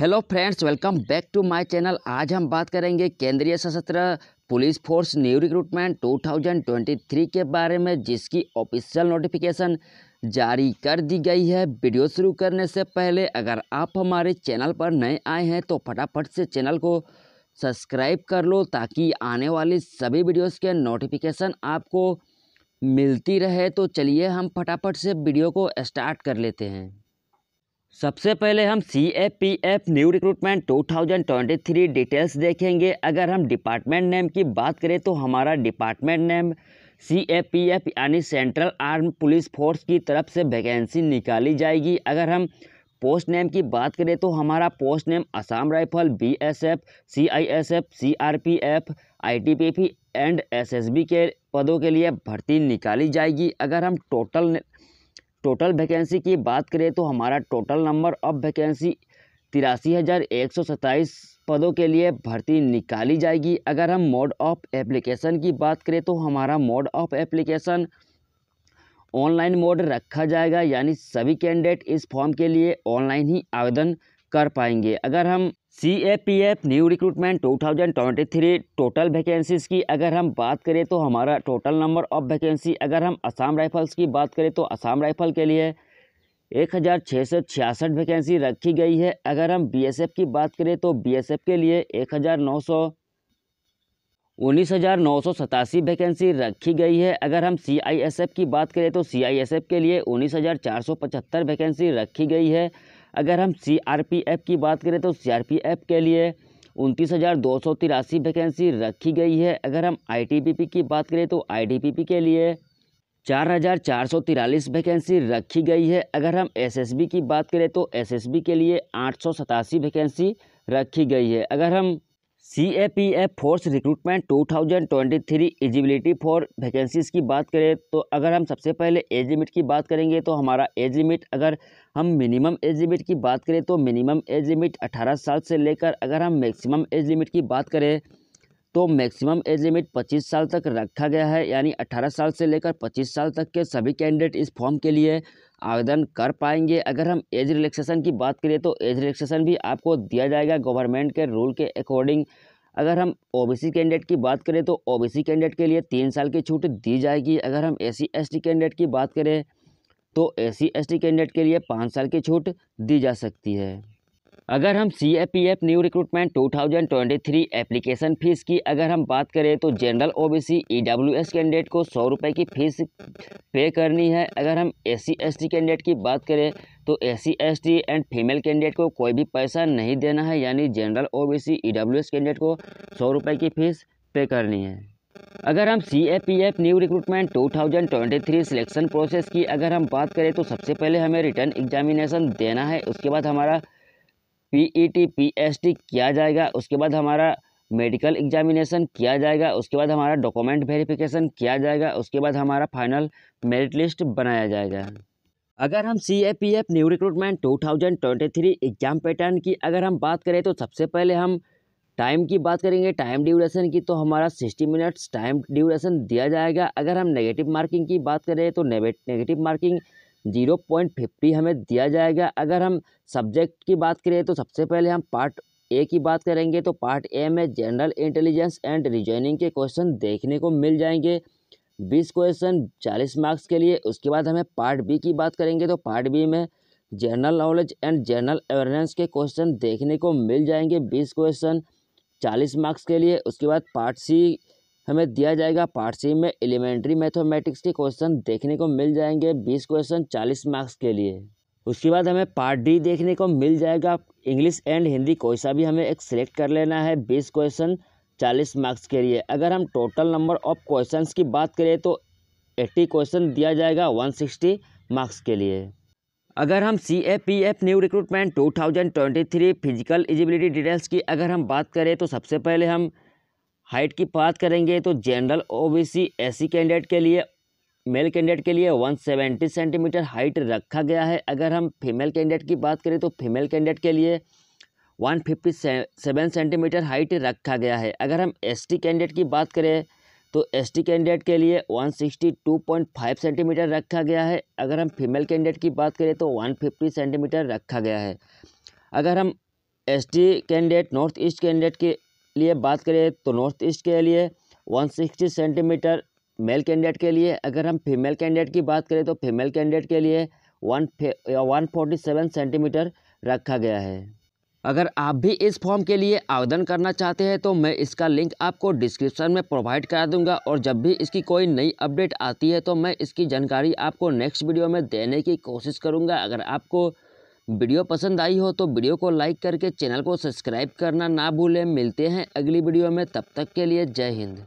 hello friends welcome back to my channel आज हम बात करेंगे केंद्रीय सशस्त्र पुलिस फोर्स न्यू रिक्रूटमेंट 2023 के बारे में जिसकी ऑफिशियल नोटिफिकेशन जारी कर दी गई है वीडियो शुरू करने से पहले अगर आप हमारे चैनल पर नए आए हैं तो फटाफट से चैनल को सब्सक्राइब कर लो ताकि आने वाली सभी वीडियोस के नोटिफिकेशन आपको मिलती रहे तो चलिए हम फटाफट से वीडियो को स्टार्ट कर लेते हैं सबसे पहले हम C A P F new recruitment 2023 details देखेंगे अगर हम डिपार्टमेंट नेम की बात करें तो हमारा department name C A P F यानी सेंट्रल आर्म पुलिस फोर्स की तरफ से वैकेंसी निकाली जाएगी अगर हम पोस्ट नेम की बात करें तो हमारा post name Assam rifle B S F C I S F C R P F I T P P and S S B के पदों के लिए भर्ती निकाली जाएगी अगर हम टोटल टोटल वैकेंसी की बात करें तो हमारा टोटल नंबर अब वैकेंसी तिरासी हज़ार एक सौ सत्ताईस पदों के लिए भर्ती निकाली जाएगी अगर हम मोड ऑफ एप्लीकेशन की बात करें तो हमारा mode of application online mode रखा जाएगा यानी सभी कैंडिडेट इस फॉर्म के लिए ऑनलाइन ही आवेदन कर पाएंगे अगर हम C A P F new recruitment two thousand twenty three total vacancies की अगर हम बात करें तो हमारा टोटल नंबर ऑफ वैकेंसी अगर हम असम राइफल्स की बात करें तो असम राइफल के लिए एक हज़ार छः सौ छियासठ वैकेंसी रखी गई है अगर हम बीएसएफ की बात करें तो बीएसएफ के लिए एक हज़ार नौ सौ उन्नीस हज़ार नौ सौ सतासी वैकेंसी रखी गई है अगर हम सीआईएसएफ की बात करें तो सीआईएसएफ के लिए उन्नीस हज़ार चार सौ पचहत्तर वैकेंसी रखी गई है अगर हम सी की बात करें तो सी के लिए उनतीस हज़ार दो सौ तिरासी वैकेंसी रखी गई है अगर हम आईटीबीपी की बात करें तो आईटीबीपी के लिए चार हज़ार चार सौ तिरालीस वैकेंसी रखी गई है अगर हम एसएसबी की बात करें तो एसएसबी के लिए आठ सौ सतासी वैकेंसी रखी गई है अगर हम C A P F force recruitment two thousand twenty three eligibility for vacancies की बात करें तो अगर हम सबसे पहले एज लिमिट की बात करेंगे तो हमारा एज लिमिट अगर हम मिनिमम एज लिमिट की बात करें तो मिनिमम एज लिमिट अठारह साल से लेकर अगर हम मैक्सिमम एज लिमिट की बात करें तो मैक्सिमम एज लिमिट पच्चीस साल तक रखा गया है यानी अट्ठारह साल से लेकर पच्चीस साल तक के सभी कैंडिडेट इस फॉर्म के लिए आवेदन कर पाएंगे अगर हम एज रिलैक्सेशन की बात करें तो एज रिलैक्सेशन भी आपको दिया जाएगा गवर्नमेंट के रूल के अकॉर्डिंग अगर हम ओबीसी कैंडिडेट की बात करें तो ओबीसी कैंडिडेट के लिए तीन साल की छूट दी जाएगी अगर हम एस टी कैंडिडेट की बात करें तो एस टी कैंडिडेट के लिए पाँच साल की छूट दी जा सकती है अगर हम C A P F new recruitment 2023 application fees की अगर हम बात करें तो general O B C E W S candidate को सौ रुपये की फ़ीस पे करनी है अगर हम सी एस टी कैंडिडेट की बात करें तो C S T and female candidate को कोई भी पैसा नहीं देना है यानी general O B C E W S candidate को सौ रुपये की फ़ीस पे करनी है अगर हम C A P F new recruitment two thousand twenty three selection process की अगर हम बात करें तो सबसे पहले हमें रिटर्न एग्जामिनेशन देना है उसके बाद हमारा पीईटी पीएसटी e किया जाएगा उसके बाद हमारा मेडिकल एग्जामिनेशन किया जाएगा उसके बाद हमारा डॉक्यूमेंट वेरिफिकेशन किया जाएगा उसके बाद हमारा फाइनल मेरिट लिस्ट बनाया जाएगा अगर हम C A P F new recruitment two thousand twenty three exam pattern की अगर हम बात करें तो सबसे पहले हम टाइम की बात करेंगे टाइम ड्यूरेशन की तो हमारा सिक्सटी मिनट्स टाइम ड्यूरेशन दिया जाएगा अगर हम नेगेटिव मार्किंग की बात करें तो negative marking zero point fifty हमें दिया जाएगा अगर हम सब्जेक्ट की बात करें तो सबसे पहले हम पार्ट ए की बात करेंगे तो पार्ट ए में जनरल इंटेलिजेंस एंड रीजनिंग के क्वेश्चन देखने को मिल जाएंगे बीस क्वेश्चन चालीस मार्क्स के लिए उसके बाद हमें पार्ट बी की बात करेंगे तो पार्ट बी में general knowledge and general awareness के क्वेश्चन देखने को मिल जाएंगे बीस क्वेश्चन चालीस मार्क्स के लिए उसके बाद पार्ट सी हमें दिया जाएगा पार्ट सी में एलिमेंट्री मैथमेटिक्स के क्वेश्चन देखने को मिल जाएंगे बीस क्वेश्चन चालीस मार्क्स के लिए उसके बाद हमें पार्ट डी देखने को मिल जाएगा इंग्लिश एंड हिंदी कोई सा भी हमें एक सिलेक्ट कर लेना है बीस क्वेश्चन चालीस मार्क्स के लिए अगर हम टोटल नंबर ऑफ क्वेश्चन की बात करें तो एट्टी क्वेश्चन दिया जाएगा वन सिक्सटी मार्क्स के लिए अगर हम C A P F new recruitment two thousand twenty three physical eligibility details की अगर हम बात करें तो सबसे पहले हम हाइट की बात करेंगे तो जनरल ओबीसी एससी कैंडिडेट के लिए मेल कैंडिडेट के लिए 170 सेंटीमीटर हाइट रखा गया है अगर हम फीमेल कैंडिडेट की बात करें तो फीमेल कैंडिडेट के लिए 157 सेंटीमीटर हाइट रखा गया है अगर हम एसटी कैंडिडेट की बात करें तो एसटी कैंडिडेट के लिए 162.5 सेंटीमीटर रखा गया है अगर हम फीमेल कैंडिडेट की बात करें तो 150 सेंटीमीटर रखा गया है अगर हम एस कैंडिडेट नॉर्थ ईस्ट कैंडिडेट के लिए बात करें तो नॉर्थ ईस्ट के लिए 160 सेंटीमीटर मेल कैंडिडेट के लिए अगर हम फीमेल कैंडिडेट की बात करें तो फीमेल कैंडिडेट के लिए one one forty seven centimetre रखा गया है अगर आप भी इस फॉर्म के लिए आवेदन करना चाहते हैं तो मैं इसका लिंक आपको डिस्क्रिप्शन में प्रोवाइड करा दूंगा और जब भी इसकी कोई नई अपडेट आती है तो मैं इसकी जानकारी आपको नेक्स्ट वीडियो में देने की कोशिश करूंगा अगर आपको वीडियो पसंद आई हो तो वीडियो को लाइक करके चैनल को सब्सक्राइब करना ना भूलें मिलते हैं अगली वीडियो में तब तक के लिए जय हिंद